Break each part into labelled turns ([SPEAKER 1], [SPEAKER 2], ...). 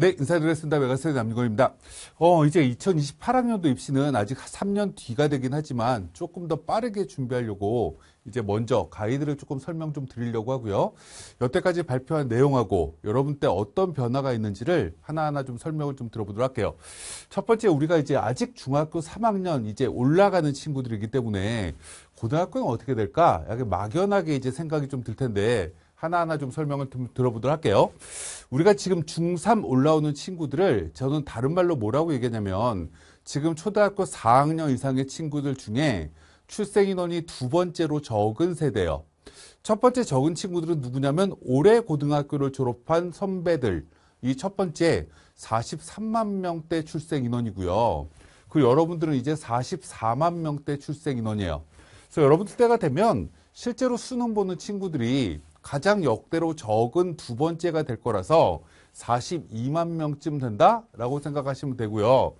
[SPEAKER 1] 네, 인사드렸습니다 메가스의 남유건입니다. 어, 이제 2028학년도 입시는 아직 3년 뒤가 되긴 하지만 조금 더 빠르게 준비하려고 이제 먼저 가이드를 조금 설명 좀 드리려고 하고요. 여태까지 발표한 내용하고 여러분 때 어떤 변화가 있는지를 하나하나 좀 설명을 좀 들어보도록 할게요. 첫 번째 우리가 이제 아직 중학교 3학년 이제 올라가는 친구들이기 때문에 고등학교는 어떻게 될까? 약간 막연하게 이제 생각이 좀 들 텐데 하나하나 좀 설명을 좀 들어보도록 할게요. 우리가 지금 중3 올라오는 친구들을 저는 다른 말로 뭐라고 얘기하냐면 지금 초등학교 4학년 이상의 친구들 중에 출생인원이 두 번째로 적은 세대예요. 첫 번째 적은 친구들은 누구냐면 올해 고등학교를 졸업한 선배들. 이 첫 번째 43만 명대 출생인원이고요. 그 여러분들은 이제 44만 명대 출생인원이에요. 그래서 여러분들 때가 되면 실제로 수능 보는 친구들이 가장 역대로 적은 두 번째가 될 거라서 42만 명쯤 된다라고 생각하시면 되고요.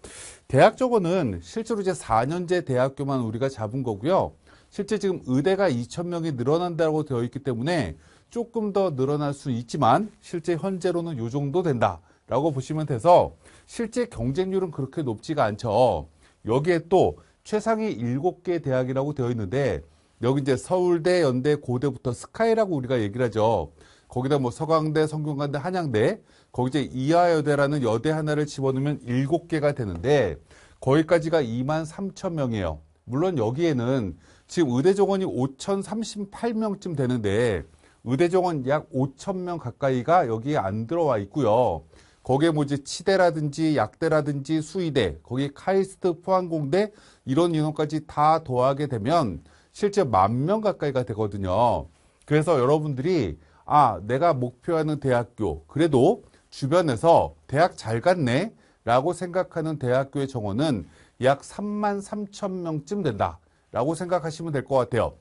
[SPEAKER 1] 대학 쪽은 실제로 이제 4년제 대학교만 우리가 잡은 거고요. 실제 지금 의대가 2천명이 늘어난다고 되어 있기 때문에 조금 더 늘어날 수 있지만 실제 현재로는 이 정도 된다라고 보시면 돼서 실제 경쟁률은 그렇게 높지가 않죠. 여기에 또 최상위 7개 대학이라고 되어 있는데 여기 이제 서울대, 연대, 고대부터 스카이라고 우리가 얘기를 하죠. 거기다 뭐 서강대, 성균관대, 한양대, 거기 이제 이하여대라는 여대 하나를 집어넣으면 7개가 되는데 거기까지가 2만 3천 명이에요. 물론 여기에는 지금 의대 정원이 5,038명쯤 되는데 의대 정원 약 5천 명 가까이가 여기에 안 들어와 있고요. 거기에 뭐지 치대라든지 약대라든지 수의대, 거기 카이스트 포항공대 이런 인원까지 다 더하게 되면 실제 만 명 가까이가 되거든요. 그래서 여러분들이 아, 내가 목표하는 대학교, 그래도 주변에서 대학 잘 갔네 라고 생각하는 대학교의 정원은 약 3만 3천 명쯤 된다 라고 생각하시면 될 것 같아요.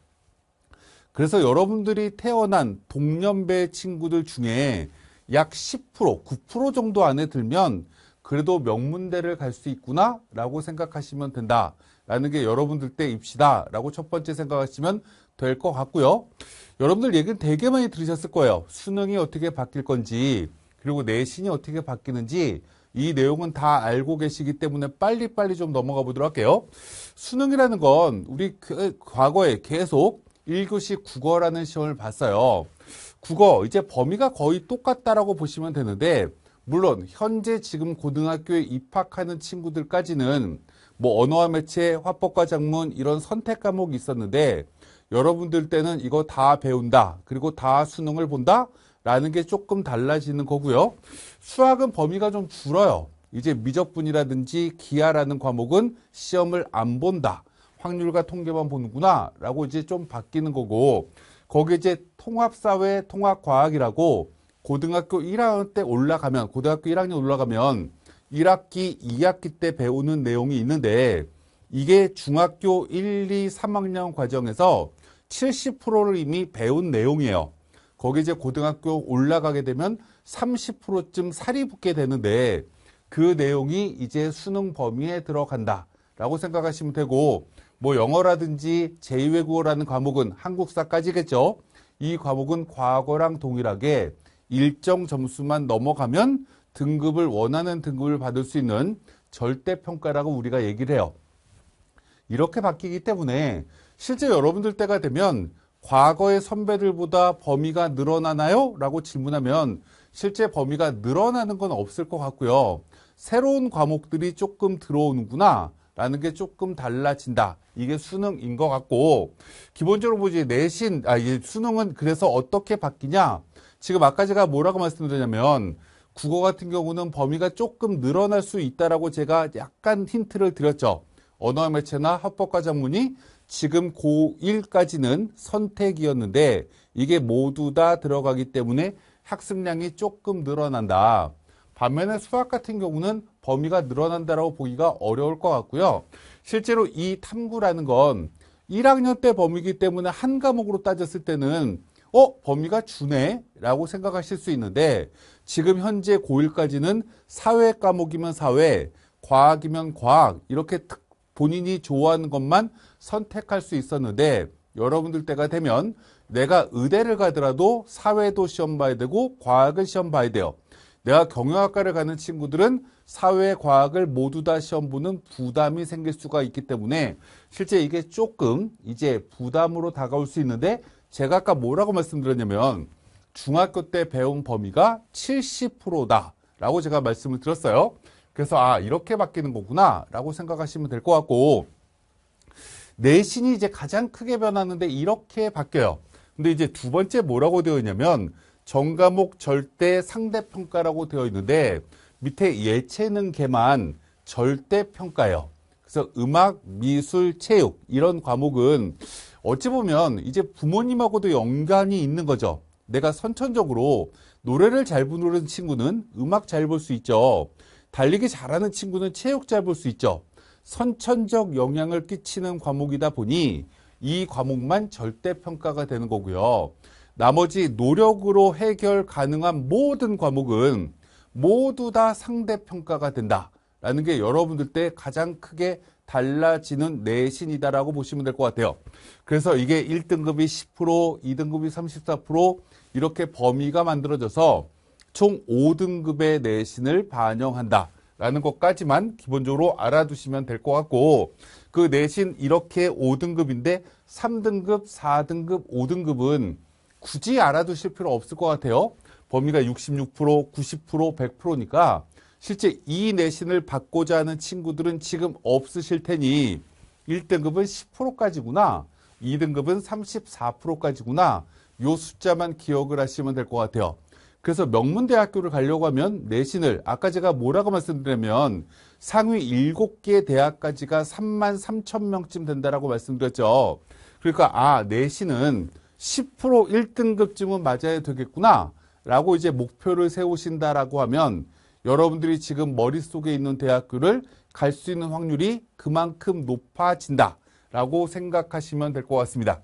[SPEAKER 1] 그래서 여러분들이 태어난 동년배 친구들 중에 약 10%, 9% 정도 안에 들면 그래도 명문대를 갈 수 있구나 라고 생각하시면 된다 라는 게 여러분들 때 입시다 라고 첫 번째 생각하시면 될 것 같고요. 여러분들 얘기는 되게 많이 들으셨을 거예요. 수능이 어떻게 바뀔 건지 그리고 내신이 어떻게 바뀌는지 이 내용은 다 알고 계시기 때문에 빨리빨리 좀 넘어가 보도록 할게요. 수능이라는 건 우리 그 과거에 계속 1교시 국어라는 시험을 봤어요. 국어 이제 범위가 거의 똑같다라고 보시면 되는데 물론 현재 지금 고등학교에 입학하는 친구들까지는 뭐 언어와 매체, 화법과 작문 이런 선택 과목이 있었는데 여러분들 때는 이거 다 배운다. 그리고 다 수능을 본다. 라는 게 조금 달라지는 거고요. 수학은 범위가 좀 줄어요. 이제 미적분이라든지 기하라는 과목은 시험을 안 본다. 확률과 통계만 보는구나. 라고 이제 좀 바뀌는 거고, 거기 에 이제 통합사회, 통합과학이라고 고등학교 1학년 때 올라가면, 고등학교 1학년 올라가면 1학기, 2학기 때 배우는 내용이 있는데 이게 중학교 1, 2, 3학년 과정에서 70%를 이미 배운 내용이에요. 거기 이제 고등학교 올라가게 되면 30%쯤 살이 붙게 되는데 그 내용이 이제 수능 범위에 들어간다 라고 생각하시면 되고 뭐 영어라든지 제2외국어라는 과목은 한국사까지겠죠. 이 과목은 과거랑 동일하게 일정 점수만 넘어가면 등급을 원하는 등급을 받을 수 있는 절대평가라고 우리가 얘기를 해요. 이렇게 바뀌기 때문에 실제 여러분들 때가 되면 과거의 선배들보다 범위가 늘어나나요? 라고 질문하면 실제 범위가 늘어나는 건 없을 것 같고요. 새로운 과목들이 조금 들어오는구나 라는 게 조금 달라진다. 이게 수능인 것 같고 기본적으로 보지 내신 아 이게 수능은 그래서 어떻게 바뀌냐? 지금 아까 제가 뭐라고 말씀드렸냐면 국어 같은 경우는 범위가 조금 늘어날 수 있다라고 제가 약간 힌트를 드렸죠. 언어와 매체나 합법과 전문이 지금 고1까지는 선택이었는데 이게 모두 다 들어가기 때문에 학습량이 조금 늘어난다. 반면에 수학 같은 경우는 범위가 늘어난다라고 보기가 어려울 것 같고요. 실제로 이 탐구라는 건 1학년 때 범위이기 때문에 한 과목으로 따졌을 때는 어, 범위가 주네? 라고 생각하실 수 있는데 지금 현재 고1까지는 사회 과목이면 사회, 과학이면 과학 이렇게 본인이 좋아하는 것만 선택할 수 있었는데 여러분들 때가 되면 내가 의대를 가더라도 사회도 시험 봐야 되고 과학을 시험 봐야 돼요. 내가 경영학과를 가는 친구들은 사회 과학을 모두 다 시험 보는 부담이 생길 수가 있기 때문에 실제 이게 조금 이제 부담으로 다가올 수 있는데 제가 아까 뭐라고 말씀드렸냐면 중학교 때 배운 범위가 70%다 라고 제가 말씀을 드렸어요. 그래서 아 이렇게 바뀌는 거구나 라고 생각하시면 될 것 같고 내신이 이제 가장 크게 변하는데 이렇게 바뀌어요. 근데 이제 두 번째 뭐라고 되어 있냐면 전과목 절대 상대평가라고 되어 있는데 밑에 예체능 개만 절대평가예요. 그래서 음악, 미술, 체육 이런 과목은 어찌 보면 이제 부모님하고도 연관이 있는 거죠. 내가 선천적으로 노래를 잘 부르는 친구는 음악 잘 볼 수 있죠. 달리기 잘하는 친구는 체육 잘 볼 수 있죠. 선천적 영향을 끼치는 과목이다 보니 이 과목만 절대 평가가 되는 거고요. 나머지 노력으로 해결 가능한 모든 과목은 모두 다 상대 평가가 된다라는 게 여러분들 때 가장 크게 달라지는 내신이다라고 보시면 될 것 같아요. 그래서 이게 1등급이 10%, 2등급이 34% 이렇게 범위가 만들어져서 총 5등급의 내신을 반영한다. 라는 것까지만 기본적으로 알아두시면 될 것 같고 그 내신 이렇게 5등급인데 3등급, 4등급, 5등급은 굳이 알아두실 필요 없을 것 같아요. 범위가 66%, 90%, 100%니까 실제 이 내신을 받고자 하는 친구들은 지금 없으실 테니 1등급은 10%까지구나. 2등급은 34%까지구나. 요 숫자만 기억을 하시면 될 것 같아요. 그래서 명문대학교를 가려고 하면 내신을 아까 제가 뭐라고 말씀드리면 상위 7개 대학까지가 3만 3천 명쯤 된다라고 말씀드렸죠. 그러니까 아 내신은 10% 1등급쯤은 맞아야 되겠구나 라고 이제 목표를 세우신다라고 하면 여러분들이 지금 머릿속에 있는 대학교를 갈 수 있는 확률이 그만큼 높아진다라고 생각하시면 될 것 같습니다.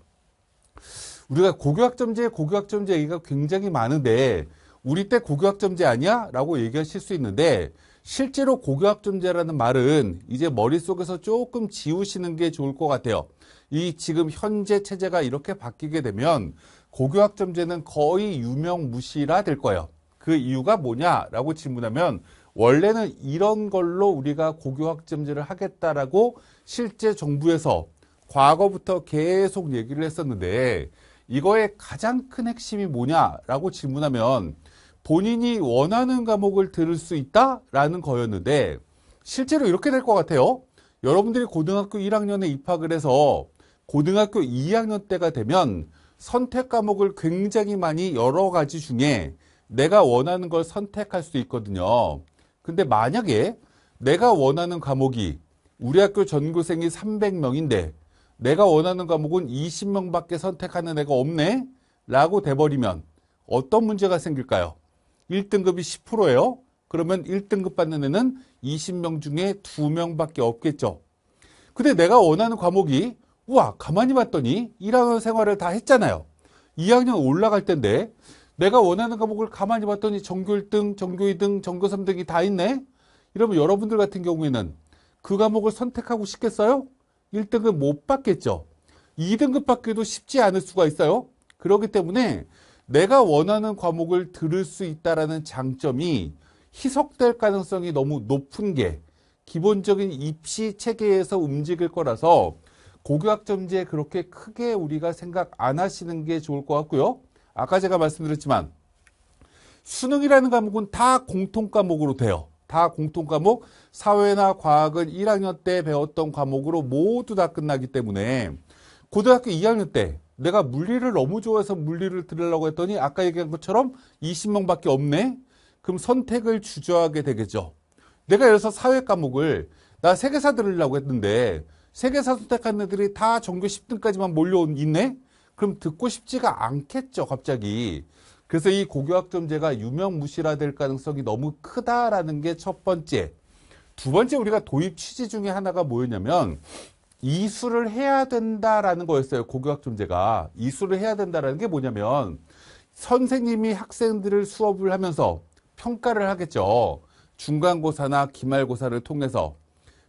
[SPEAKER 1] 우리가 고교학점제, 고교학점제 얘기가 굉장히 많은데 우리 때 고교학점제 아니야? 라고 얘기하실 수 있는데 실제로 고교학점제라는 말은 이제 머릿속에서 조금 지우시는 게 좋을 것 같아요. 이 지금 현재 체제가 이렇게 바뀌게 되면 고교학점제는 거의 유명무실화될 거예요. 그 이유가 뭐냐라고 질문하면 원래는 이런 걸로 우리가 고교학점제를 하겠다라고 실제 정부에서 과거부터 계속 얘기를 했었는데 이거의 가장 큰 핵심이 뭐냐라고 질문하면 본인이 원하는 과목을 들을 수 있다라는 거였는데 실제로 이렇게 될 것 같아요. 여러분들이 고등학교 1학년에 입학을 해서 고등학교 2학년 때가 되면 선택 과목을 굉장히 많이 여러 가지 중에 내가 원하는 걸 선택할 수 있거든요. 근데 만약에 내가 원하는 과목이 우리 학교 전교생이 300명인데 내가 원하는 과목은 20명밖에 선택하는 애가 없네? 라고 돼버리면 어떤 문제가 생길까요? 1등급이 10%예요. 그러면 1등급 받는 애는 20명 중에 2명밖에 없겠죠. 근데 내가 원하는 과목이 우와 가만히 봤더니 1학년 생활을 다 했잖아요. 2학년 올라갈 텐데 내가 원하는 과목을 가만히 봤더니 전교 1등, 전교 2등, 전교 3등이 다 있네? 이러면 여러분들 같은 경우에는 그 과목을 선택하고 싶겠어요? 1등은 못 받겠죠. 2등급 받기도 쉽지 않을 수가 있어요. 그렇기 때문에 내가 원하는 과목을 들을 수 있다는 장점이 희석될 가능성이 너무 높은 게 기본적인 입시 체계에서 움직일 거라서 고교학 점제 그렇게 크게 우리가 생각 안 하시는 게 좋을 것 같고요. 아까 제가 말씀드렸지만 수능이라는 과목은 다 공통 과목으로 돼요. 다 공통 과목, 사회나 과학은 1학년 때 배웠던 과목으로 모두 다 끝나기 때문에 고등학교 2학년 때 내가 물리를 너무 좋아해서 물리를 들으려고 했더니 아까 얘기한 것처럼 20명밖에 없네? 그럼 선택을 주저하게 되겠죠. 내가 예를 들어서 사회 과목을 나 세계사 들으려고 했는데 세계사 선택한 애들이 다 전교 10등까지만 몰려온 있네? 그럼 듣고 싶지가 않겠죠, 갑자기. 그래서 이 고교학점제가 유명무실화 될 가능성이 너무 크다라는 게 첫 번째. 두 번째 우리가 도입 취지 중에 하나가 뭐였냐면 이수를 해야 된다라는 거였어요. 고교학점제가. 이수를 해야 된다라는 게 뭐냐면 선생님이 학생들을 수업을 하면서 평가를 하겠죠. 중간고사나 기말고사를 통해서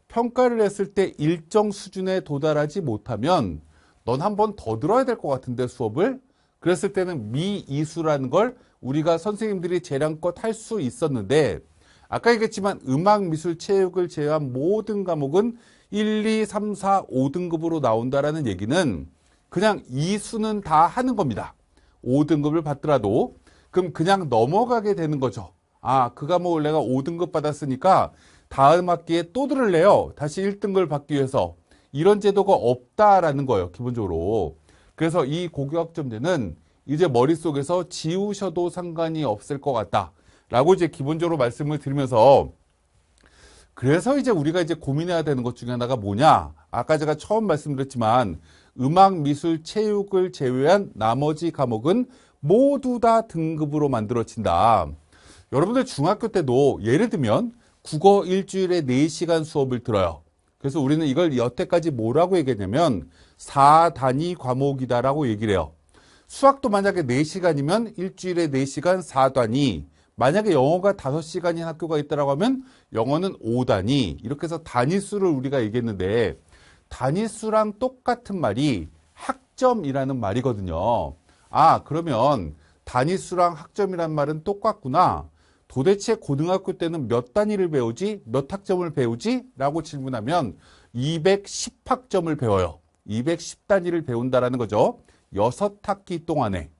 [SPEAKER 1] 평가를 했을 때 일정 수준에 도달하지 못하면 넌한번더 들어야 될 것 같은데 수업을 그랬을 때는 미이수라는 걸 우리가 선생님들이 재량껏 할 수 있었는데 아까 얘기했지만 음악, 미술, 체육을 제외한 모든 과목은 1, 2, 3, 4, 5등급으로 나온다라는 얘기는 그냥 이수는 다 하는 겁니다. 5등급을 받더라도 그럼 그냥 넘어가게 되는 거죠. 아, 그 과목을 내가 5등급 받았으니까 다음 학기에 또 들을래요. 다시 1등급을 받기 위해서 이런 제도가 없다라는 거예요, 기본적으로. 그래서 이 고교학점제는 이제 머릿속에서 지우셔도 상관이 없을 것 같다. 라고 이제 기본적으로 말씀을 드리면서 그래서 이제 우리가 이제 고민해야 되는 것 중에 하나가 뭐냐. 아까 제가 처음 말씀드렸지만 음악, 미술, 체육을 제외한 나머지 과목은 모두 다 등급으로 만들어진다. 여러분들 중학교 때도 예를 들면 국어 일주일에 4시간 수업을 들어요. 그래서 우리는 이걸 여태까지 뭐라고 얘기했냐면 4단위 과목이다라고 얘기를 해요. 수학도 만약에 4시간이면 일주일에 4시간 4단위 만약에 영어가 5시간인 학교가 있다라고 하면 영어는 5단위 이렇게 해서 단위수를 우리가 얘기했는데 단위수랑 똑같은 말이 학점이라는 말이거든요. 아 그러면 단위수랑 학점이란 말은 똑같구나. 도대체 고등학교 때는 몇 단위를 배우지? 몇 학점을 배우지? 라고 질문하면 210학점을 배워요. 210단위를 배운다라는 거죠. 6학기 동안에.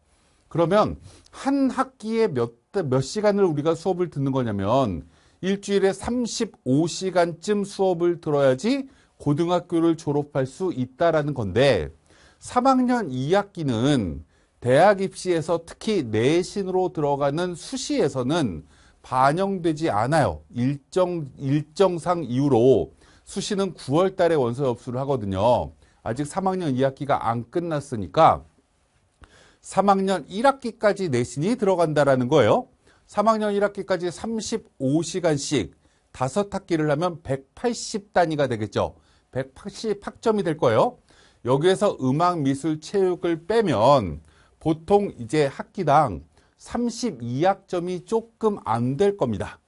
[SPEAKER 1] 그러면 한 학기에 몇, 몇 시간을 우리가 수업을 듣는 거냐면 일주일에 35시간쯤 수업을 들어야지 고등학교를 졸업할 수 있다라는 건데 3학년 2학기는 대학 입시에서 특히 내신으로 들어가는 수시에서는 반영되지 않아요. 일정, 일정상 이후로 수시는 9월 달에 원서 접수를 하거든요. 아직 3학년 2학기가 안 끝났으니까 3학년 1학기까지 내신이 들어간다라는 거예요. 3학년 1학기까지 35시간씩 5학기를 하면 180 단위가 되겠죠. 180 학점이 될 거예요. 여기에서 음악, 미술, 체육을 빼면 보통 이제 학기당 32학점이 조금 안 될 겁니다.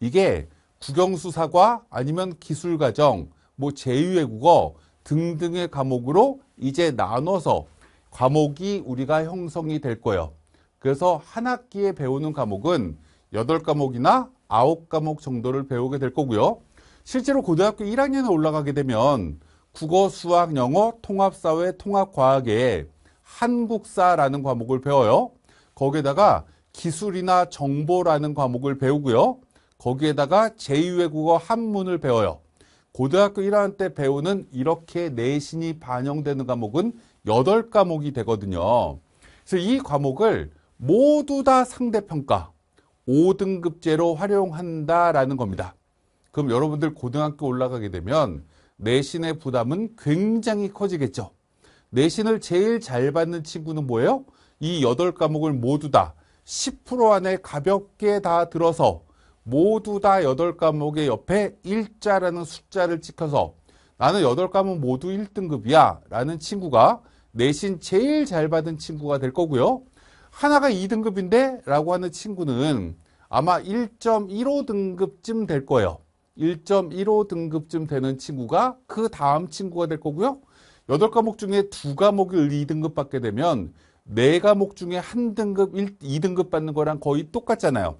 [SPEAKER 1] 이게 국영수사과 아니면 기술과정, 뭐 제2외국어 등등의 과목으로 이제 나눠서 과목이 우리가 형성이 될 거예요. 그래서 한 학기에 배우는 과목은 8과목이나 9과목 정도를 배우게 될 거고요. 실제로 고등학교 1학년에 올라가게 되면 국어, 수학, 영어, 통합사회, 통합과학에 한국사라는 과목을 배워요. 거기에다가 기술이나 정보라는 과목을 배우고요. 거기에다가 제2외국어 한문을 배워요. 고등학교 1학년 때 배우는 이렇게 내신이 반영되는 과목은 8과목이 되거든요. 그래서 이 과목을 모두 다 상대평가 5등급제로 활용한다라는 겁니다. 그럼 여러분들 고등학교 올라가게 되면 내신의 부담은 굉장히 커지겠죠. 내신을 제일 잘 받는 친구는 뭐예요? 이 8과목을 모두 다 10% 안에 가볍게 다 들어서 모두 다 8과목의 옆에 1자라는 숫자를 찍혀서 나는 8과목 모두 1등급이야 라는 친구가 내신 제일 잘 받은 친구가 될 거고요. 하나가 2등급인데 라고 하는 친구는 아마 1.15 등급쯤 될 거예요. 1.15 등급쯤 되는 친구가 그 다음 친구가 될 거고요. 8과목 중에 2과목을 2등급 받게 되면 네 과목 중에 한 등급, 1, 2등급 받는 거랑 거의 똑같잖아요.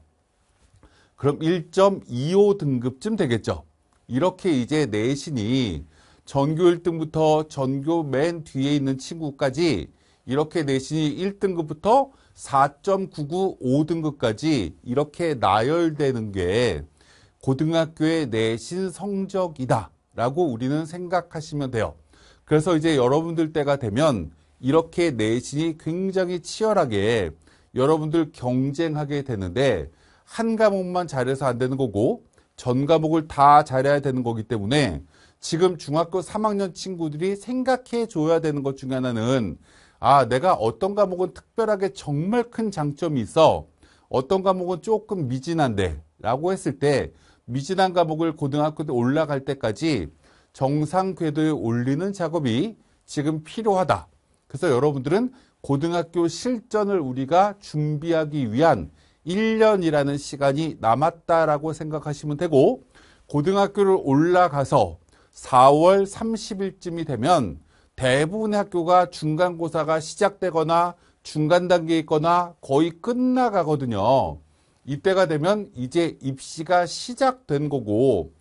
[SPEAKER 1] 그럼 1.25 등급쯤 되겠죠. 이렇게 이제 내신이 전교 1등부터 전교 맨 뒤에 있는 친구까지 이렇게 내신이 1등급부터 4.99 5등급까지 이렇게 나열되는 게 고등학교의 내신 성적이다 라고 우리는 생각하시면 돼요. 그래서 이제 여러분들 때가 되면 이렇게 내신이 굉장히 치열하게 여러분들 경쟁하게 되는데 한 과목만 잘해서 안 되는 거고 전 과목을 다 잘해야 되는 거기 때문에 지금 중학교 3학년 친구들이 생각해 줘야 되는 것 중에 하나는 아 내가 어떤 과목은 특별하게 정말 큰 장점이 있어 어떤 과목은 조금 미진한데 라고 했을 때 미진한 과목을 고등학교 때 올라갈 때까지 정상 궤도에 올리는 작업이 지금 필요하다 그래서 여러분들은 고등학교 실전을 우리가 준비하기 위한 1년이라는 시간이 남았다라고 생각하시면 되고 고등학교를 올라가서 4월 30일쯤이 되면 대부분의 학교가 중간고사가 시작되거나 중간 단계에 있거나 거의 끝나가거든요. 이때가 되면 이제 입시가 시작된 거고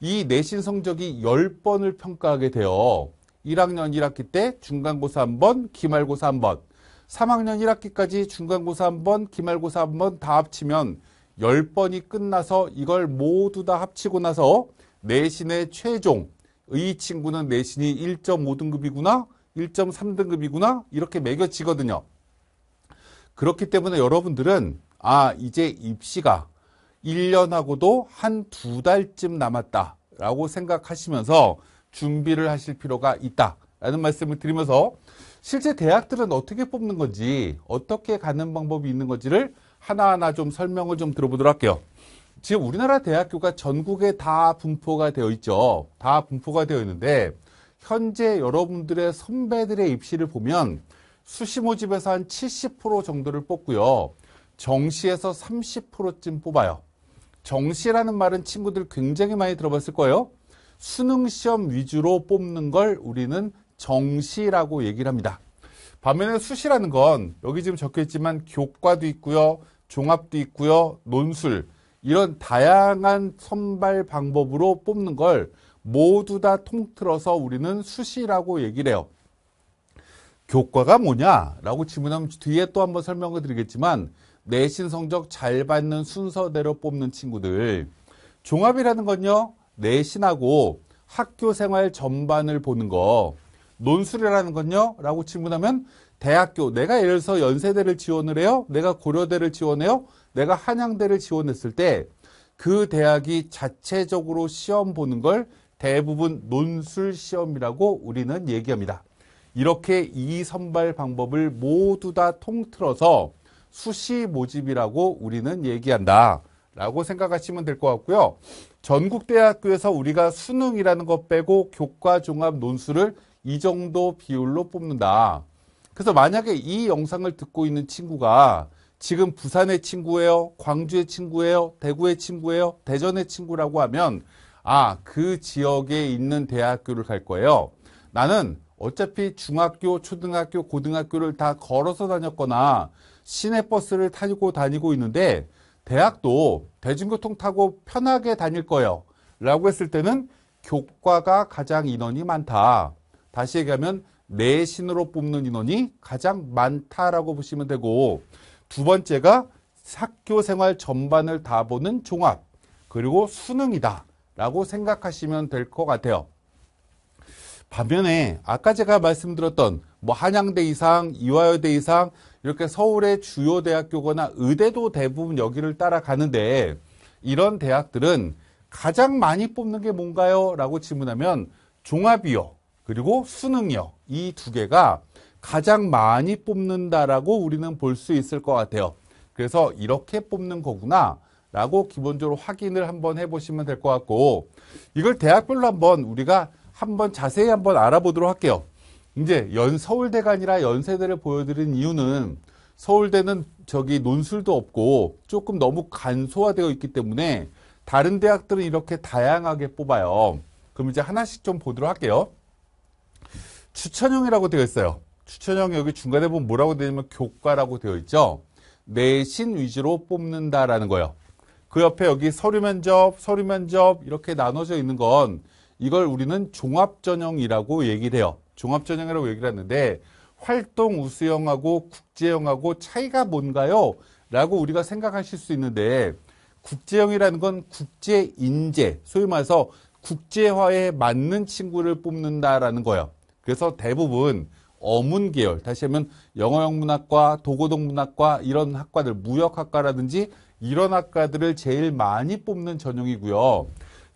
[SPEAKER 1] 이 내신 성적이 10번을 평가하게 돼요. 1학년 1학기 때 중간고사 한번 기말고사 한번 3학년 1학기까지 중간고사 한번 기말고사 한 번 다 합치면 10번이 끝나서 이걸 모두 다 합치고 나서 내신의 최종 이 친구는 내신이 1.5등급이구나 1.3등급이구나 이렇게 매겨지거든요. 그렇기 때문에 여러분들은 아 이제 입시가 1년하고도 한 두 달쯤 남았다 라고 생각하시면서 준비를 하실 필요가 있다라는 말씀을 드리면서 실제 대학들은 어떻게 뽑는 건지 어떻게 가는 방법이 있는 건지를 하나하나 좀 설명을 좀 들어보도록 할게요. 지금 우리나라 대학교가 전국에 다 분포가 되어 있죠. 다 분포가 되어 있는데 현재 여러분들의 선배들의 입시를 보면 수시 모집에서 한 70% 정도를 뽑고요. 정시에서 30%쯤 뽑아요. 정시라는 말은 친구들 굉장히 많이 들어봤을 거예요. 수능 시험 위주로 뽑는 걸 우리는 정시라고 얘기를 합니다. 반면에 수시라는 건 여기 지금 적혀 있지만 교과도 있고요. 종합도 있고요. 논술 이런 다양한 선발 방법으로 뽑는 걸 모두 다 통틀어서 우리는 수시라고 얘기를 해요. 교과가 뭐냐라고 질문하면 뒤에 또 한번 설명을 드리겠지만 내신 성적 잘 받는 순서대로 뽑는 친구들. 종합이라는 건요. 내신하고 학교 생활 전반을 보는 거 논술이라는 건요 라고 질문하면 대학교 내가 예를 들어서 연세대를 지원을 해요 내가 고려대를 지원해요 내가 한양대를 지원했을 때 그 대학이 자체적으로 시험 보는 걸 대부분 논술 시험이라고 우리는 얘기합니다 이렇게 이 선발 방법을 모두 다 통틀어서 수시 모집이라고 우리는 얘기한다 라고 생각하시면 될 것 같고요. 전국대학교에서 우리가 수능이라는 것 빼고 교과 종합 논술을 이 정도 비율로 뽑는다. 그래서 만약에 이 영상을 듣고 있는 친구가 지금 부산의 친구예요, 광주의 친구예요, 대구의 친구예요, 대전의 친구라고 하면 아, 그 지역에 있는 대학교를 갈 거예요. 나는 어차피 중학교, 초등학교, 고등학교를 다 걸어서 다녔거나 시내버스를 타고 다니고 있는데 대학도 대중교통 타고 편하게 다닐 거예요. 라고 했을 때는 교과가 가장 인원이 많다. 다시 얘기하면 내신으로 뽑는 인원이 가장 많다라고 보시면 되고 두 번째가 학교 생활 전반을 다 보는 종합 그리고 수능이다 라고 생각하시면 될 것 같아요. 반면에 아까 제가 말씀드렸던 뭐 한양대 이상, 이화여대 이상 이렇게 서울의 주요 대학교거나 의대도 대부분 여기를 따라가는데 이런 대학들은 가장 많이 뽑는 게 뭔가요? 라고 질문하면 종합이요. 그리고 수능이요. 이 두 개가 가장 많이 뽑는다라고 우리는 볼 수 있을 것 같아요. 그래서 이렇게 뽑는 거구나. 라고 기본적으로 확인을 한번 해보시면 될 것 같고 이걸 대학별로 한번 우리가 한번 자세히 한번 알아보도록 할게요. 이제 연 서울대가 아니라 연세대를 보여드린 이유는 서울대는 저기 논술도 없고 조금 너무 간소화되어 있기 때문에 다른 대학들은 이렇게 다양하게 뽑아요. 그럼 이제 하나씩 좀 보도록 할게요. 추천형이라고 되어 있어요. 추천형 여기 중간에 보면 뭐라고 되냐면 교과라고 되어 있죠. 내신 위주로 뽑는다라는 거예요. 그 옆에 여기 서류 면접, 서류 면접 이렇게 나눠져 있는 건 이걸 우리는 종합전형이라고 얘기를 해요. 종합전형이라고 얘기를 하는데 활동 우수형하고 국제형하고 차이가 뭔가요? 라고 우리가 생각하실 수 있는데 국제형이라는 건 국제 인재, 소위 말해서 국제화에 맞는 친구를 뽑는다라는 거예요. 그래서 대부분 어문 계열, 다시 하면 영어영문학과, 도고동문학과 이런 학과들, 무역학과라든지 이런 학과들을 제일 많이 뽑는 전형이고요.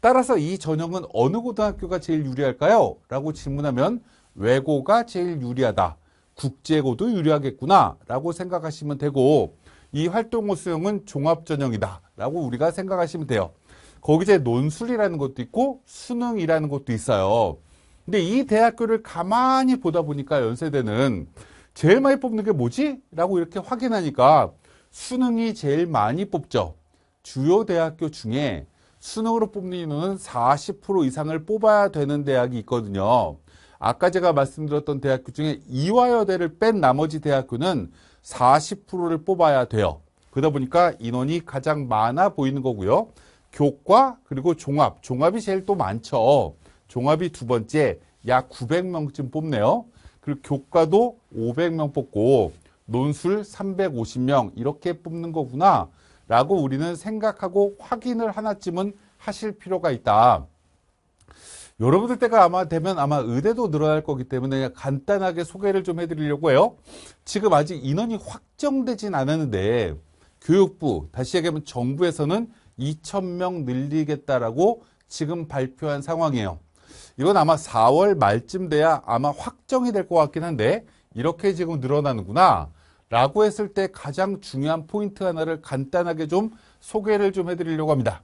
[SPEAKER 1] 따라서 이 전형은 어느 고등학교가 제일 유리할까요? 라고 질문하면 외고가 제일 유리하다. 국제고도 유리하겠구나라고 생각하시면 되고 이 활동고 수용은 종합전형이다라고 우리가 생각하시면 돼요. 거기에 논술이라는 것도 있고 수능이라는 것도 있어요. 근데 이 대학교를 가만히 보다 보니까 연세대는 제일 많이 뽑는 게 뭐지? 라고 이렇게 확인하니까 수능이 제일 많이 뽑죠. 주요 대학교 중에 수능으로 뽑는 인원은 40% 이상을 뽑아야 되는 대학이 있거든요. 아까 제가 말씀드렸던 대학교 중에 이화여대를 뺀 나머지 대학교는 40%를 뽑아야 돼요. 그러다 보니까 인원이 가장 많아 보이는 거고요. 교과 그리고 종합, 종합이 제일 또 많죠. 종합이 두 번째 약 900명쯤 뽑네요. 그리고 교과도 500명 뽑고 논술 350명 이렇게 뽑는 거구나 라고 우리는 생각하고 확인을 하나쯤은 하실 필요가 있다. 여러분들 때가 아마 되면 아마 의대도 늘어날 거기 때문에 간단하게 소개를 좀 해드리려고 해요. 지금 아직 인원이 확정되진 않았는데 교육부, 다시 얘기하면 정부에서는 2천명 늘리겠다라고 지금 발표한 상황이에요. 이건 아마 4월 말쯤 돼야 아마 확정이 될 것 같긴 한데 이렇게 지금 늘어나는구나 라고 했을 때 가장 중요한 포인트 하나를 간단하게 좀 소개를 좀 해드리려고 합니다.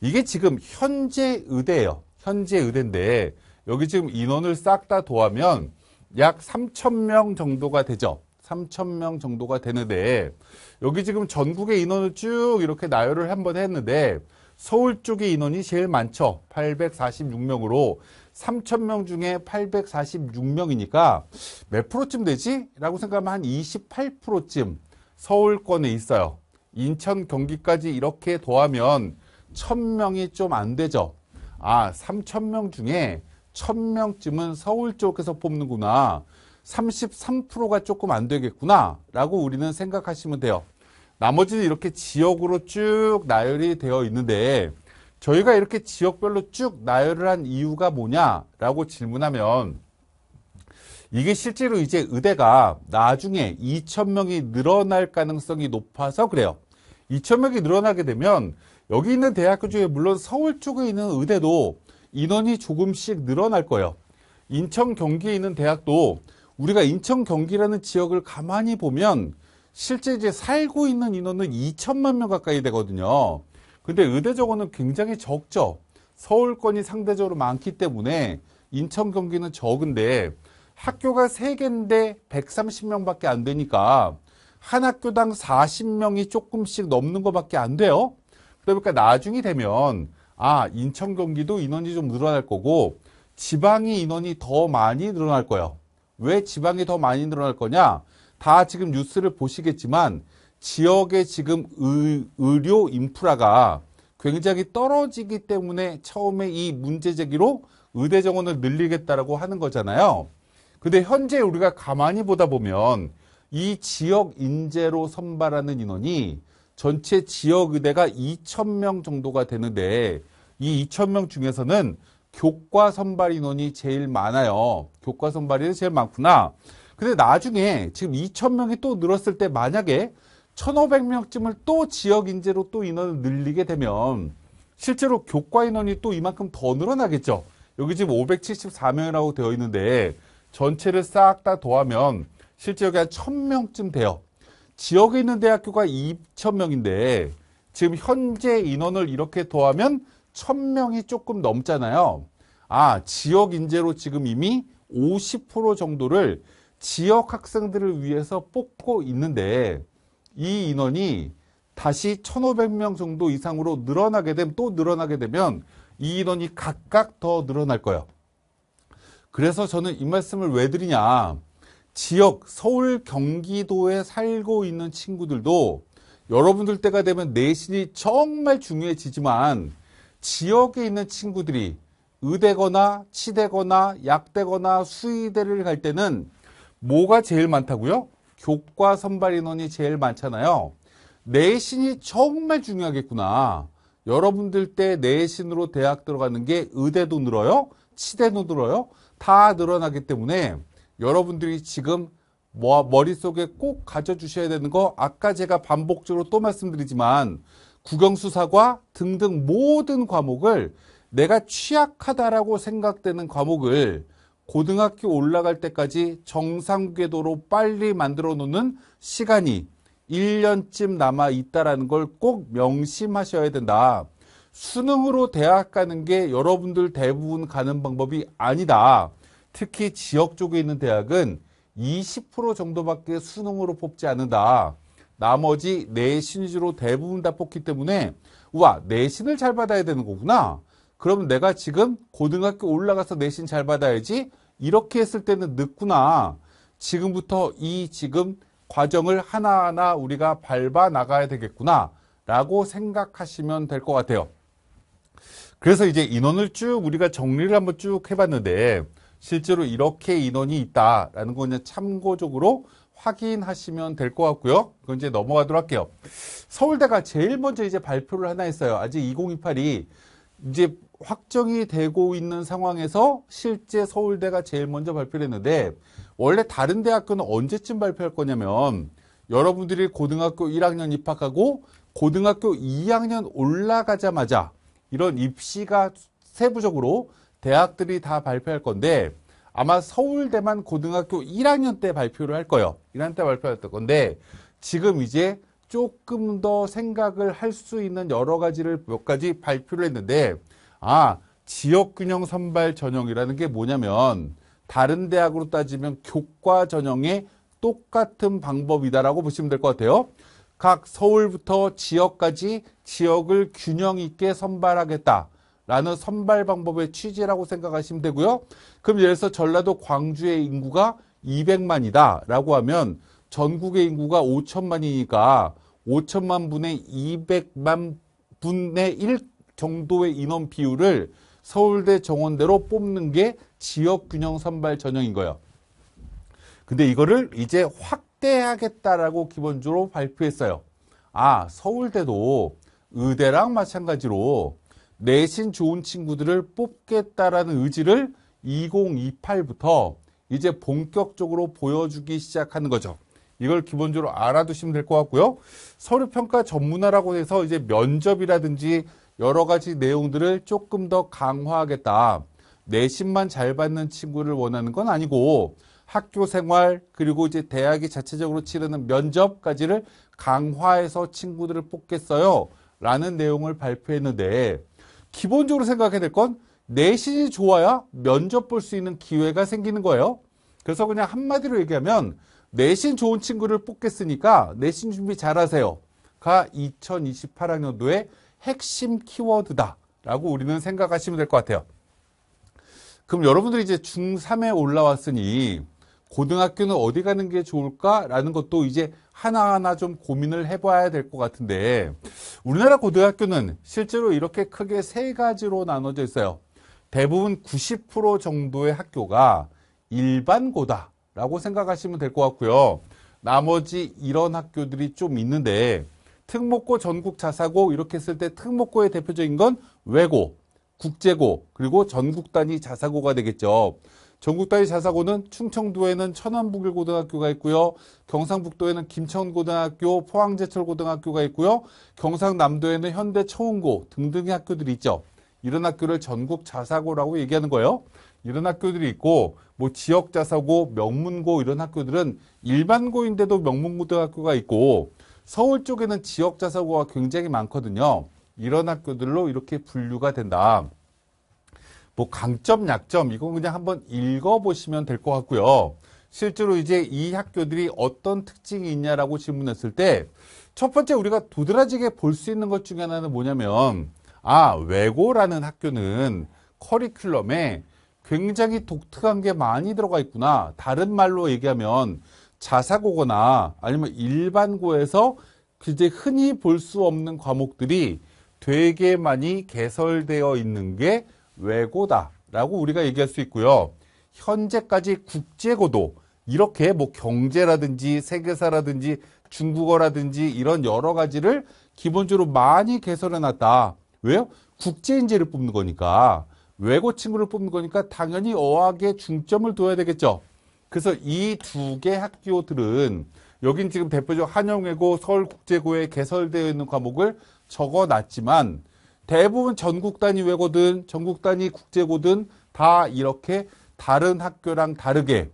[SPEAKER 1] 이게 지금 현재 의대예요. 현재 의대인데 여기 지금 인원을 싹 다 도하면 약3천명 정도가 되죠. 3천명 정도가 되는데 여기 지금 전국의 인원을 쭉 이렇게 나열을 한번 했는데 서울 쪽의 인원이 제일 많죠. 846명으로 3천명 중에 846명이니까 몇 프로쯤 되지? 라고 생각하면 한 28%쯤 서울권에 있어요. 인천, 경기까지 이렇게 도하면 1,000명이 좀 안 되죠. 아 3천 명 중에 1천 명쯤은 서울 쪽에서 뽑는구나 33%가 조금 안 되겠구나 라고 우리는 생각하시면 돼요 나머지는 이렇게 지역으로 쭉 나열이 되어 있는데 저희가 이렇게 지역별로 쭉 나열을 한 이유가 뭐냐라고 질문하면 이게 실제로 이제 의대가 나중에 2,000명이 늘어날 가능성이 높아서 그래요. 2,000명이 늘어나게 되면 여기 있는 대학교 중에 물론 서울 쪽에 있는 의대도 인원이 조금씩 늘어날 거예요. 인천 경기에 있는 대학도 우리가 인천 경기라는 지역을 가만히 보면 실제 이제 살고 있는 인원은 2천만 명 가까이 되거든요. 근데 의대 저거는 굉장히 적죠. 서울권이 상대적으로 많기 때문에 인천 경기는 적은데 학교가 3개인데 130명밖에 안 되니까 한 학교당 40명이 조금씩 넘는 것밖에 안 돼요. 그러니까 나중이 되면 아 인천 경기도 인원이 좀 늘어날 거고 지방이 인원이 더 많이 늘어날 거예요. 왜 지방이 더 많이 늘어날 거냐? 다 지금 뉴스를 보시겠지만 지역의 지금 의, 의료 인프라가 굉장히 떨어지기 때문에 처음에 이 문제 제기로 의대 정원을 늘리겠다라고 하는 거잖아요. 근데 현재 우리가 가만히 보다 보면 이 지역 인재로 선발하는 인원이 전체 지역 의대가 2,000명 정도가 되는데 이 2,000명 중에서는 교과 선발 인원이 제일 많아요. 교과 선발이 제일 많구나. 근데 나중에 지금 2,000명이 또 늘었을 때 만약에 1,500명쯤을 또 지역 인재로 또 인원을 늘리게 되면 실제로 교과 인원이 또 이만큼 더 늘어나겠죠. 여기 지금 574명이라고 되어 있는데 전체를 싹 다 더하면 실제 여기 한 1000명쯤 돼요. 지역에 있는 대학교가 2,000명인데 지금 현재 인원을 이렇게 더하면 1,000명이 조금 넘잖아요. 아, 지역 인재로 지금 이미 50% 정도를 지역 학생들을 위해서 뽑고 있는데 이 인원이 다시 1,500명 정도 이상으로 늘어나게 되면 또 늘어나게 되면 이 인원이 각각 더 늘어날 거예요. 그래서 저는 이 말씀을 왜 드리냐. 지역 서울 경기도에 살고 있는 친구들도 여러분들 때가 되면 내신이 정말 중요해지지만 지역에 있는 친구들이 의대거나 치대거나 약대거나 수의대를 갈 때는 뭐가 제일 많다고요? 교과 선발 인원이 제일 많잖아요. 내신이 정말 중요하겠구나. 여러분들 때 내신으로 대학 들어가는 게 의대도 늘어요? 치대도 늘어요? 다 늘어나기 때문에 여러분들이 지금 뭐, 머릿속에 꼭 가져주셔야 되는 거 아까 제가 반복적으로 또 말씀드리지만 국영수사과 등등 모든 과목을 내가 취약하다라고 생각되는 과목을 고등학교 올라갈 때까지 정상 궤도로 빨리 만들어 놓는 시간이 1년쯤 남아 있다라는 걸 꼭 명심하셔야 된다. 수능으로 대학 가는 게 여러분들 대부분 가는 방법이 아니다. 특히 지역 쪽에 있는 대학은 20% 정도밖에 수능으로 뽑지 않는다. 나머지 내신 위주로 대부분 다 뽑기 때문에 우와 내신을 잘 받아야 되는 거구나. 그럼 내가 지금 고등학교 올라가서 내신 잘 받아야지 이렇게 했을 때는 늦구나. 지금부터 이 지금 과정을 하나하나 우리가 밟아 나가야 되겠구나 라고 생각하시면 될 것 같아요. 그래서 이제 인원을 쭉 우리가 정리를 한번 쭉 해봤는데 실제로 이렇게 인원이 있다라는 거는 참고적으로 확인하시면 될 것 같고요. 그건 이제 넘어가도록 할게요. 서울대가 제일 먼저 이제 발표를 하나 했어요. 아직 2028이 이제 확정이 되고 있는 상황에서 실제 서울대가 제일 먼저 발표를 했는데 원래 다른 대학교는 언제쯤 발표할 거냐면 여러분들이 고등학교 1학년 입학하고 고등학교 2학년 올라가자마자 이런 입시가 세부적으로 대학들이 다 발표할 건데 아마 서울대만 고등학교 1학년 때 발표를 할 거예요. 1학년 때 발표했던 건데 지금 이제 조금 더 생각을 할 수 있는 여러 가지를 몇 가지 발표를 했는데 아 지역균형 선발 전형이라는 게 뭐냐면 다른 대학으로 따지면 교과 전형의 똑같은 방법이다라고 보시면 될 것 같아요. 각 서울부터 지역까지 지역을 균형 있게 선발하겠다. 라는 선발 방법의 취지라고 생각하시면 되고요. 그럼 예를 들어서 전라도 광주의 인구가 200만이다 라고 하면 전국의 인구가 5천만이니까 5천만 분의 200만 분의 1 정도의 인원 비율을 서울대 정원대로 뽑는 게 지역 균형 선발 전형인 거예요. 근데 이거를 이제 확대하겠다라고 기본적으로 발표했어요. 아, 서울대도 의대랑 마찬가지로 내신 좋은 친구들을 뽑겠다라는 의지를 2028부터 이제 본격적으로 보여주기 시작하는 거죠. 이걸 기본적으로 알아두시면 될 것 같고요. 서류평가 전문화라고 해서 이제 면접이라든지 여러 가지 내용들을 조금 더 강화하겠다. 내신만 잘 받는 친구를 원하는 건 아니고 학교 생활 그리고 이제 대학이 자체적으로 치르는 면접까지를 강화해서 친구들을 뽑겠어요. 라는 내용을 발표했는데 기본적으로 생각해야 될 건 내신이 좋아야 면접 볼 수 있는 기회가 생기는 거예요. 그래서 그냥 한마디로 얘기하면 내신 좋은 친구를 뽑겠으니까 내신 준비 잘하세요. 가 2028학년도의 핵심 키워드다. 라고 우리는 생각하시면 될 것 같아요. 그럼 여러분들이 이제 중3에 올라왔으니 고등학교는 어디 가는 게 좋을까라는 것도 이제 하나하나 좀 고민을 해봐야 될 것 같은데 우리나라 고등학교는 실제로 이렇게 크게 세 가지로 나눠져 있어요. 대부분 90% 정도의 학교가 일반고다라고 생각하시면 될 것 같고요. 나머지 이런 학교들이 좀 있는데 특목고, 전국 자사고 이렇게 했을 때 특목고의 대표적인 건 외고, 국제고, 그리고 전국 단위 자사고가 되겠죠. 전국단위 자사고는 충청도에는 천안북일고등학교가 있고요. 경상북도에는 김천고등학교, 포항제철고등학교가 있고요. 경상남도에는 현대초원고 등등의 학교들이 있죠. 이런 학교를 전국 자사고라고 얘기하는 거예요. 이런 학교들이 있고 뭐 지역 자사고, 명문고 이런 학교들은 일반고인데도 명문고등학교가 있고 서울 쪽에는 지역 자사고가 굉장히 많거든요. 이런 학교들로 이렇게 분류가 된다. 뭐 강점, 약점 이건 그냥 한번 읽어보시면 될 것 같고요. 실제로 이제 이 학교들이 어떤 특징이 있냐라고 질문했을 때 첫 번째 우리가 두드러지게볼 수 있는 것 중에 하나는 뭐냐면 아 외고라는 학교는 커리큘럼에 굉장히 독특한 게 많이 들어가 있구나. 다른 말로 얘기하면 자사고거나 아니면 일반고에서 이제 흔히 볼 수 없는 과목들이 되게 많이 개설되어 있는 게 외고다라고 우리가 얘기할 수 있고요. 현재까지 국제고도 이렇게 뭐 경제라든지 세계사라든지 중국어라든지 이런 여러 가지를 기본적으로 많이 개선해 놨다. 왜요? 국제 인재를 뽑는 거니까 외고 친구를 뽑는 거니까 당연히 어학에 중점을 둬야 되겠죠. 그래서 이 두 개 학교들은 여긴 지금 대표적 한영외고 서울국제고에 개설되어 있는 과목을 적어 놨지만 대부분 전국 단위 외고든 전국 단위 국제고든 다 이렇게 다른 학교랑 다르게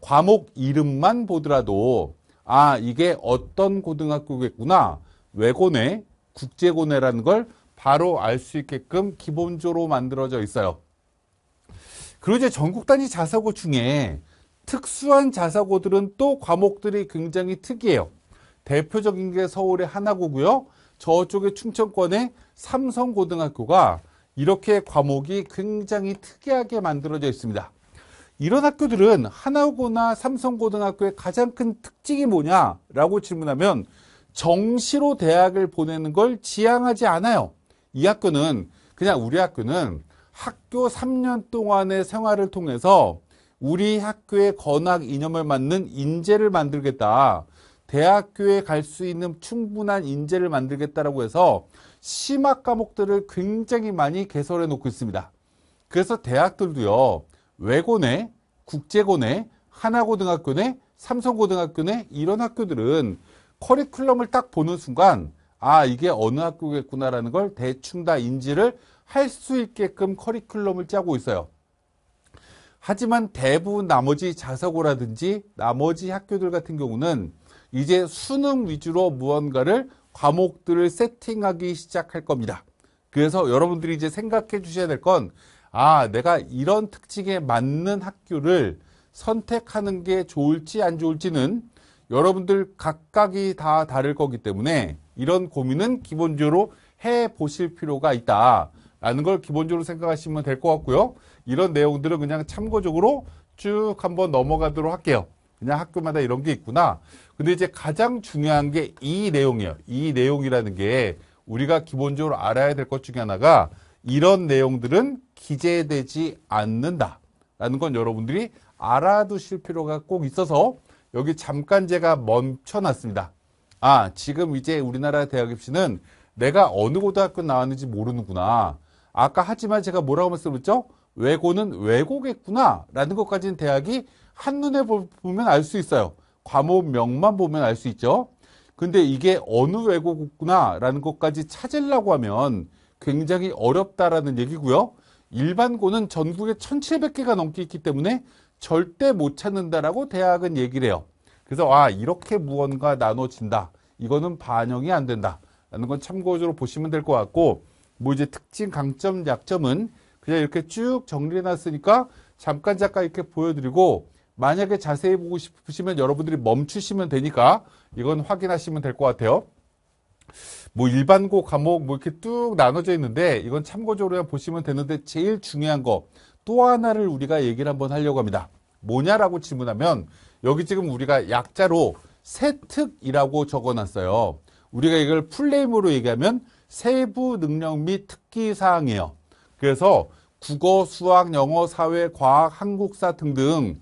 [SPEAKER 1] 과목 이름만 보더라도 아 이게 어떤 고등학교겠구나 외고네 국제고네라는 걸 바로 알 수 있게끔 기본적으로 만들어져 있어요. 그리고 이제 전국 단위 자사고 중에 특수한 자사고들은 또 과목들이 굉장히 특이해요. 대표적인 게 서울의 하나고고요. 저쪽에 충청권에 삼성고등학교가 이렇게 과목이 굉장히 특이하게 만들어져 있습니다. 이런 학교들은 하나고나 삼성고등학교의 가장 큰 특징이 뭐냐라고 질문하면 정시로 대학을 보내는 걸 지향하지 않아요. 이 학교는 그냥 우리 학교는 학교 3년 동안의 생활을 통해서 우리 학교의 건학 이념을 맞는 인재를 만들겠다. 대학교에 갈 수 있는 충분한 인재를 만들겠다라고 해서 심화 과목들을 굉장히 많이 개설해 놓고 있습니다. 그래서 대학들도요. 외고내, 국제고내, 하나고등학교내, 삼성고등학교내 이런 학교들은 커리큘럼을 딱 보는 순간 아 이게 어느 학교겠구나라는 걸 대충 다 인지를 할 수 있게끔 커리큘럼을 짜고 있어요. 하지만 대부분 나머지 자사고라든지 나머지 학교들 같은 경우는 이제 수능 위주로 무언가를 과목들을 세팅하기 시작할 겁니다. 그래서 여러분들이 이제 생각해 주셔야 될 건 아, 내가 이런 특징에 맞는 학교를 선택하는 게 좋을지 안 좋을지는 여러분들 각각이 다 다를 거기 때문에 이런 고민은 기본적으로 해 보실 필요가 있다. 라는 걸 기본적으로 생각하시면 될 것 같고요. 이런 내용들은 그냥 참고적으로 쭉 한번 넘어가도록 할게요. 그냥 학교마다 이런 게 있구나. 근데 이제 가장 중요한 게 이 내용이에요. 이 내용이라는 게 우리가 기본적으로 알아야 될 것 중에 하나가 이런 내용들은 기재되지 않는다라는 건 여러분들이 알아두실 필요가 꼭 있어서 여기 잠깐 제가 멈춰놨습니다. 아, 지금 이제 우리나라 대학 입시는 내가 어느 고등학교 나왔는지 모르는구나. 아까 하지만 제가 뭐라고 말씀드렸죠? 외고는 외고겠구나. 라는 것까지는 대학이 한눈에 보면 알 수 있어요. 과목명만 보면 알 수 있죠. 근데 이게 어느 외국구나 라는 것까지 찾으려고 하면 굉장히 어렵다라는 얘기고요. 일반고는 전국에 1700개가 넘게 있기 때문에 절대 못 찾는다라고 대학은 얘기를 해요. 그래서 아 이렇게 무언가 나눠진다. 이거는 반영이 안 된다라는 건 참고적으로 보시면 될 것 같고 뭐 이제 특징, 강점, 약점은 그냥 이렇게 쭉 정리해 놨으니까 잠깐 잠깐 이렇게 보여드리고 만약에 자세히 보고 싶으시면 여러분들이 멈추시면 되니까 이건 확인하시면 될 것 같아요. 뭐 일반고 과목 뭐 이렇게 뚝 나눠져 있는데 이건 참고적으로 보시면 되는데 제일 중요한 거 또 하나를 우리가 얘기를 한번 하려고 합니다. 뭐냐라고 질문하면 여기 지금 우리가 약자로 세특이라고 적어놨어요. 우리가 이걸 풀네임으로 얘기하면 세부 능력 및 특기 사항이에요. 그래서 국어, 수학, 영어, 사회, 과학, 한국사 등등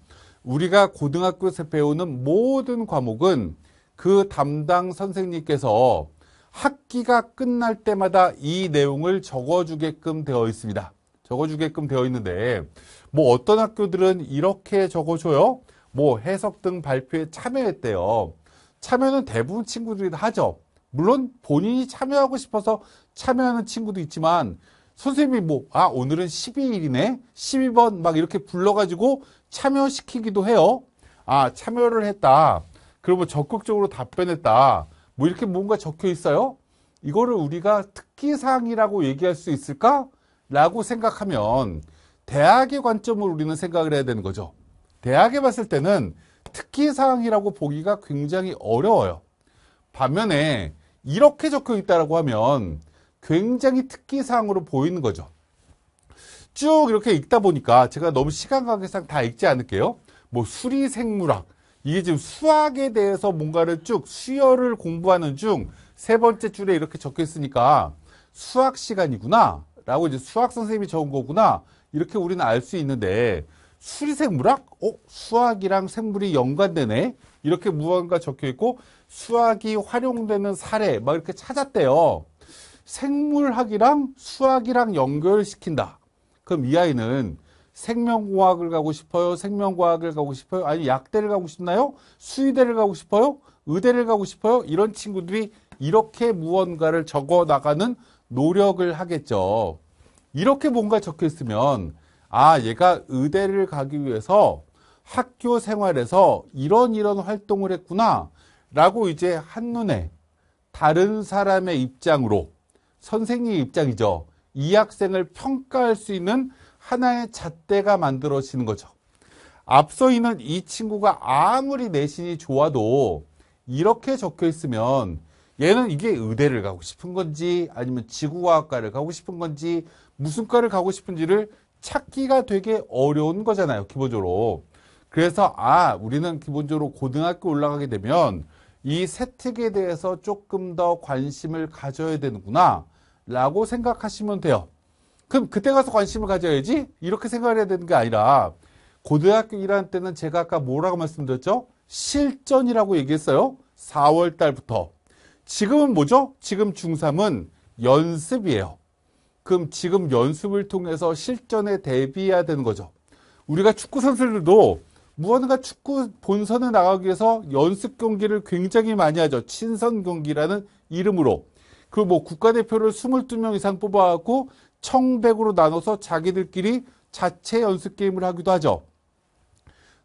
[SPEAKER 1] 우리가 고등학교에서 배우는 모든 과목은 그 담당 선생님께서 학기가 끝날 때마다 이 내용을 적어주게끔 되어 있습니다. 적어주게끔 되어 있는데 뭐 어떤 학교들은 이렇게 적어줘요. 뭐 해석 등 발표에 참여했대요. 참여는 대부분 친구들이 다 하죠. 물론 본인이 참여하고 싶어서 참여하는 친구도 있지만 선생님이 뭐, 아, 오늘은 12일이네? 12번 막 이렇게 불러가지고 참여시키기도 해요. 아, 참여를 했다. 그러면 적극적으로 답변했다. 뭐 이렇게 뭔가 적혀 있어요? 이거를 우리가 특기사항이라고 얘기할 수 있을까? 라고 생각하면 대학의 관점으로 우리는 생각을 해야 되는 거죠. 대학에 봤을 때는 특기사항이라고 보기가 굉장히 어려워요. 반면에 이렇게 적혀 있다라고 하면 굉장히 특기사항으로 보이는 거죠. 쭉 이렇게 읽다 보니까 제가 너무 시간 관계상 다 읽지 않을게요. 뭐 수리생물학, 이게 지금 수학에 대해서 뭔가를 쭉 수열을 공부하는 중 세 번째 줄에 이렇게 적혀 있으니까 수학 시간이구나 라고 이제 수학 선생님이 적은 거구나 이렇게 우리는 알 수 있는데 수리생물학? 어? 수학이랑 생물이 연관되네? 이렇게 무언가 적혀 있고 수학이 활용되는 사례 막 이렇게 찾았대요. 생물학이랑 수학이랑 연결시킨다. 그럼 이 아이는 생명공학을 가고 싶어요? 생명과학을 가고 싶어요? 아니 약대를 가고 싶나요? 수의대를 가고 싶어요? 의대를 가고 싶어요? 이런 친구들이 이렇게 무언가를 적어 나가는 노력을 하겠죠. 이렇게 뭔가 적혀 있으면 아 얘가 의대를 가기 위해서 학교 생활에서 이런 이런 활동을 했구나 라고 이제 한눈에 다른 사람의 입장으로 선생님 입장이죠. 이 학생을 평가할 수 있는 하나의 잣대가 만들어지는 거죠. 앞서 있는 이 친구가 아무리 내신이 좋아도 이렇게 적혀 있으면 얘는 이게 의대를 가고 싶은 건지 아니면 지구과학과를 가고 싶은 건지 무슨 과를 가고 싶은지를 찾기가 되게 어려운 거잖아요. 기본적으로. 그래서 아 우리는 기본적으로 고등학교 올라가게 되면 이 세특에 대해서 조금 더 관심을 가져야 되는구나 라고 생각하시면 돼요. 그럼 그때 가서 관심을 가져야지 이렇게 생각을 해야 되는 게 아니라 고등학교 1학년 때는 제가 아까 뭐라고 말씀드렸죠? 실전이라고 얘기했어요. 4월 달부터. 지금은 뭐죠? 지금 중3은 연습이에요. 그럼 지금 연습을 통해서 실전에 대비해야 되는 거죠. 우리가 축구 선수들도 무언가 축구 본선에 나가기 위해서 연습 경기를 굉장히 많이 하죠. 친선 경기라는 이름으로. 그리고 뭐 국가대표를 22명 이상 뽑아갖고 청백으로 나눠서 자기들끼리 자체 연습 게임을 하기도 하죠.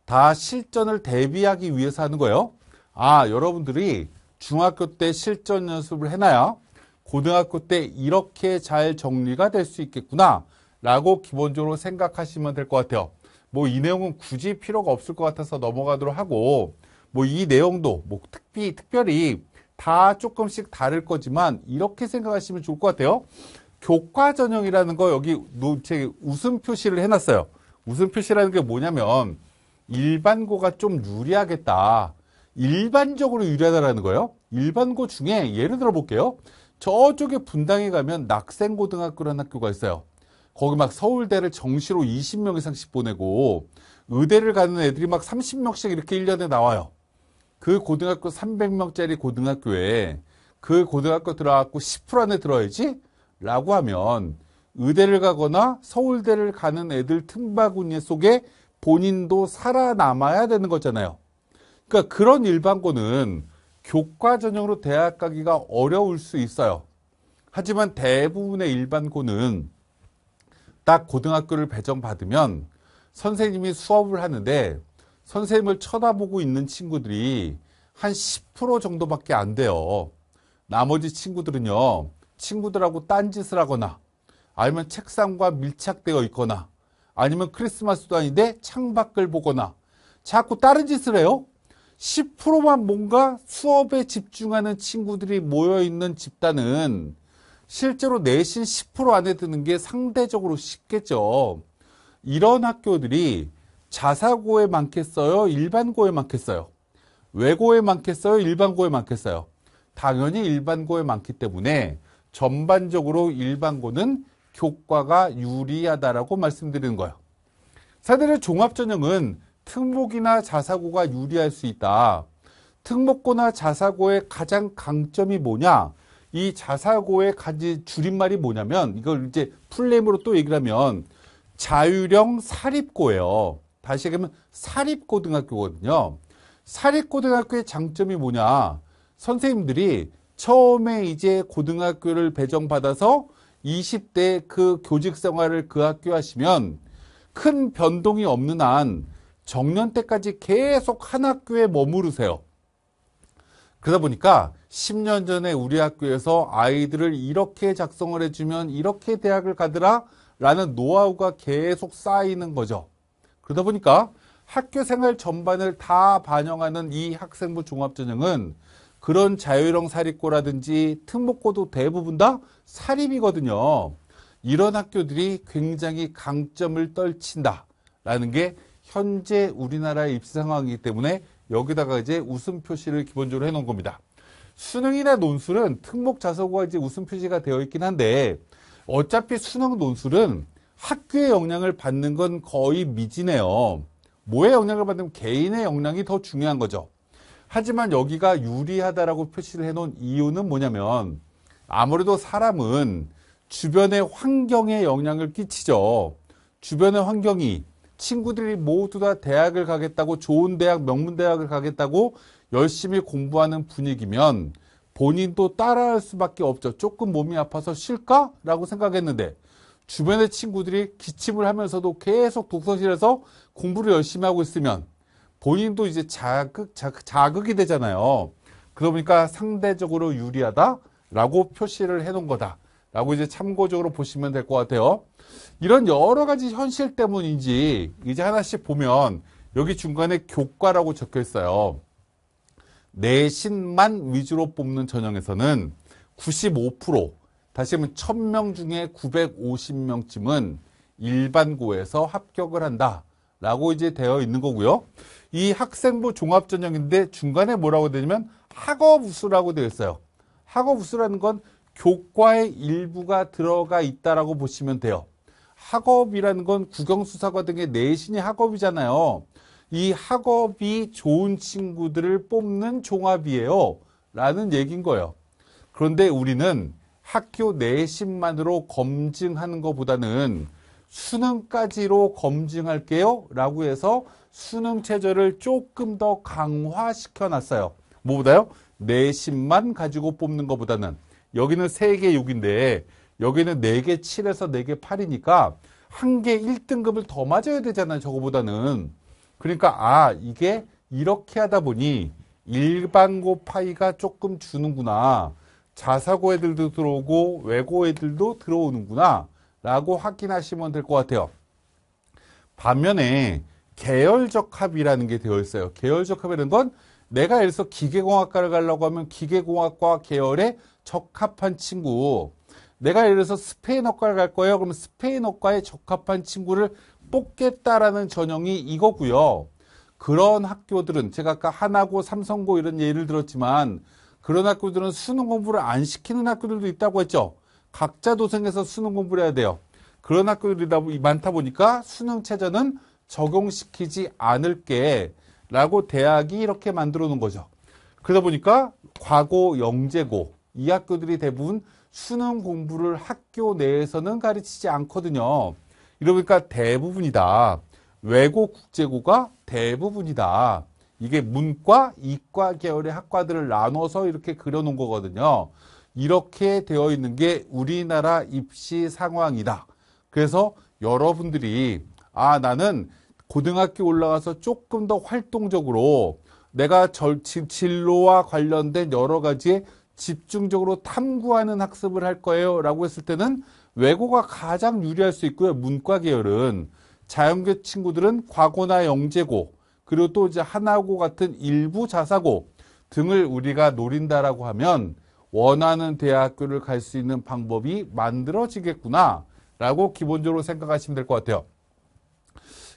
[SPEAKER 1] 다 실전을 대비하기 위해서 하는 거예요. 아, 여러분들이 중학교 때 실전 연습을 해놔야 고등학교 때 이렇게 잘 정리가 될 수 있겠구나 라고 기본적으로 생각하시면 될 것 같아요. 뭐 이 내용은 굳이 필요가 없을 것 같아서 넘어가도록 하고 뭐 이 내용도 뭐 특히 특별히 다 조금씩 다를 거지만 이렇게 생각하시면 좋을 것 같아요. 교과 전형이라는 거 여기 제 웃음 표시를 해놨어요. 웃음 표시라는 게 뭐냐면 일반고가 좀 유리하겠다. 일반적으로 유리하다라는 거예요. 일반고 중에 예를 들어 볼게요. 저쪽에 분당에 가면 낙생고등학교라는 학교가 있어요. 거기 막 서울대를 정시로 20명 이상씩 보내고 의대를 가는 애들이 막 30명씩 이렇게 1년에 나와요. 그 고등학교 300명짜리 고등학교에 그 고등학교 들어왔고10% 안에 들어야지 라고 하면 의대를 가거나 서울대를 가는 애들 틈바구니 속에 본인도 살아남아야 되는 거잖아요. 그러니까 그런 일반고는 교과 전형으로 대학 가기가 어려울 수 있어요. 하지만 대부분의 일반고는 딱 고등학교를 배정받으면 선생님이 수업을 하는데 선생님을 쳐다보고 있는 친구들이 한 10% 정도밖에 안 돼요. 나머지 친구들은요, 친구들하고 딴짓을 하거나 아니면 책상과 밀착되어 있거나 아니면 크리스마스도 아닌데 창밖을 보거나 자꾸 다른 짓을 해요. 10%만 뭔가 수업에 집중하는 친구들이 모여있는 집단은 실제로 내신 10% 안에 드는 게 상대적으로 쉽겠죠. 이런 학교들이 자사고에 많겠어요? 일반고에 많겠어요? 외고에 많겠어요? 일반고에 많겠어요? 당연히 일반고에 많기 때문에 전반적으로 일반고는 교과가 유리하다라고 말씀드리는 거예요. 사대를 종합전형은 특목이나 자사고가 유리할 수 있다. 특목고나 자사고의 가장 강점이 뭐냐? 이 자사고의 가지 줄임말이 뭐냐면 이걸 이제 풀네임으로 또 얘기를 하면 자유령 사립고예요. 다시 얘기하면 사립고등학교거든요. 사립고등학교의 장점이 뭐냐. 선생님들이 처음에 이제 고등학교를 배정받아서 20대 그 교직 생활을 그 학교 하시면 큰 변동이 없는 한 정년 때까지 계속 한 학교에 머무르세요. 그러다 보니까 10년 전에 우리 학교에서 아이들을 이렇게 작성을 해주면 이렇게 대학을 가더라 라는 노하우가 계속 쌓이는 거죠. 그러다 보니까 학교 생활 전반을 다 반영하는 이 학생부 종합전형은 그런 자유형 사립고라든지 특목고도 대부분 다 사립이거든요. 이런 학교들이 굉장히 강점을 떨친다라는 게 현재 우리나라의 입시 상황이기 때문에 여기다가 이제 웃음 표시를 기본적으로 해놓은 겁니다. 수능이나 논술은 특목 자소고가 이제 웃음 표시가 되어 있긴 한데 어차피 수능 논술은 학교의 영향을 받는 건 거의 미진해요 뭐의 영향을 받으면 개인의 영향이 더 중요한 거죠. 하지만 여기가 유리하다라고 표시를 해놓은 이유는 뭐냐면 아무래도 사람은 주변의 환경에 영향을 끼치죠. 주변의 환경이 친구들이 모두 다 대학을 가겠다고 좋은 대학, 명문대학을 가겠다고 열심히 공부하는 분위기면 본인도 따라할 수밖에 없죠. 조금 몸이 아파서 쉴까? 라고 생각했는데 주변의 친구들이 기침을 하면서도 계속 독서실에서 공부를 열심히 하고 있으면 본인도 이제 자극, 자 자극이 되잖아요. 그러니까 상대적으로 유리하다라고 표시를 해 놓은 거다. 라고 이제 참고적으로 보시면 될 것 같아요. 이런 여러 가지 현실 때문인지 이제 하나씩 보면 여기 중간에 교과라고 적혀 있어요. 내신만 위주로 뽑는 전형에서는 95% 다시 하면 1000명 중에 950명쯤은 일반고에서 합격을 한다. 라고 이제 되어 있는 거고요. 이 학생부 종합전형인데 중간에 뭐라고 되냐면 학업우수라고 되어 있어요. 학업우수라는 건 교과의 일부가 들어가 있다라고 보시면 돼요. 학업이라는 건 국영수사과 등의 내신이 학업이잖아요. 이 학업이 좋은 친구들을 뽑는 종합이에요. 라는 얘기인 거예요. 그런데 우리는 학교 내신만으로 검증하는 것보다는 수능까지로 검증할게요 라고 해서 수능 체제를 조금 더 강화시켜 놨어요. 뭐보다요? 내신만 가지고 뽑는 것보다는 여기는 3개 6인데 여기는 4개 7에서 4개 8이니까 한개 1등급을 더 맞아야 되잖아요. 저거보다는. 그러니까 아 이게 이렇게 하다 보니 일반 고파이가 조금 주는구나. 자사고 애들도 들어오고 외고 애들도 들어오는구나 라고 확인하시면 될 것 같아요. 반면에 계열적 합이라는 게 되어 있어요. 계열적 합이라는 건 내가 예를 들어서 기계공학과를 가려고 하면 기계공학과 계열에 적합한 친구 내가 예를 들어서 스페인어과를 갈 거예요. 그러면 스페인어과에 적합한 친구를 뽑겠다라는 전형이 이거고요. 그런 학교들은 제가 아까 하나고 삼성고 이런 예를 들었지만 그런 학교들은 수능 공부를 안 시키는 학교들도 있다고 했죠. 각자 도생해서 수능 공부를 해야 돼요. 그런 학교들이 많다 보니까 수능 체제는 적용시키지 않을게 라고 대학이 이렇게 만들어 놓은 거죠. 그러다 보니까 과고, 영재고 이 학교들이 대부분 수능 공부를 학교 내에서는 가르치지 않거든요. 이러니까 대부분이다. 외고 국제고가 대부분이다. 이게 문과, 이과 계열의 학과들을 나눠서 이렇게 그려놓은 거거든요. 이렇게 되어 있는 게 우리나라 입시 상황이다. 그래서 여러분들이 아 나는 고등학교 올라가서 조금 더 활동적으로 내가 절, 진로와 관련된 여러 가지에 집중적으로 탐구하는 학습을 할 거예요 라고 했을 때는 외고가 가장 유리할 수 있고요. 문과 계열은 자연계 친구들은 과고나 영재고 그리고 또 이제 하나고 같은 일부 자사고 등을 우리가 노린다라고 하면 원하는 대학교를 갈 수 있는 방법이 만들어지겠구나 라고 기본적으로 생각하시면 될 것 같아요.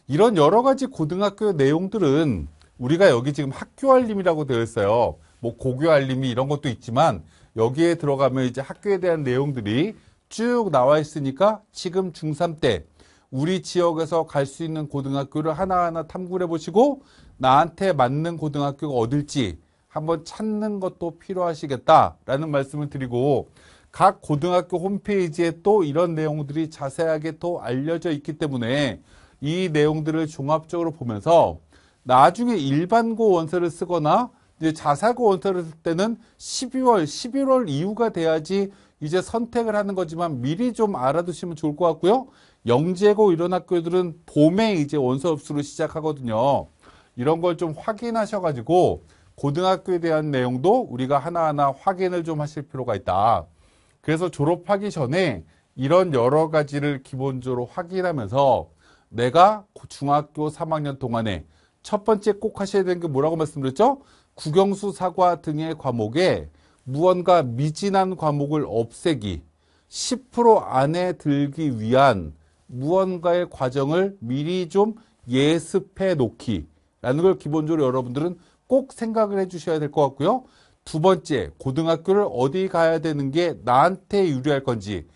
[SPEAKER 1] 이런 여러 가지 고등학교 내용들은 우리가 여기 지금 학교 알림이라고 되어 있어요. 뭐 고교 알림이 이런 것도 있지만 여기에 들어가면 이제 학교에 대한 내용들이 쭉 나와 있으니까 지금 중3 때 우리 지역에서 갈 수 있는 고등학교를 하나하나 탐구해 보시고 나한테 맞는 고등학교가 어딜지 한번 찾는 것도 필요하시겠다라는 말씀을 드리고 각 고등학교 홈페이지에 또 이런 내용들이 자세하게 또 알려져 있기 때문에 이 내용들을 종합적으로 보면서 나중에 일반고 원서를 쓰거나 이제 자사고 원서를 쓸 때는 12월, 11월 이후가 돼야지 이제 선택을 하는 거지만 미리 좀 알아두시면 좋을 것 같고요. 영재고 이런 학교들은 봄에 이제 원서 접수를 시작하거든요. 이런 걸 좀 확인하셔가지고 고등학교에 대한 내용도 우리가 하나하나 확인을 좀 하실 필요가 있다. 그래서 졸업하기 전에 이런 여러 가지를 기본적으로 확인하면서 내가 중학교 3학년 동안에 첫 번째 꼭 하셔야 되는 게 뭐라고 말씀드렸죠? 국영수 사과 등의 과목에 무언가 미진한 과목을 없애기 10% 안에 들기 위한 무언가의 과정을 미리 좀 예습해 놓기 라는 걸 기본적으로 여러분들은 꼭 생각을 해 주셔야 될 것 같고요. 두 번째, 고등학교를 어디 가야 되는 게 나한테 유리할 건지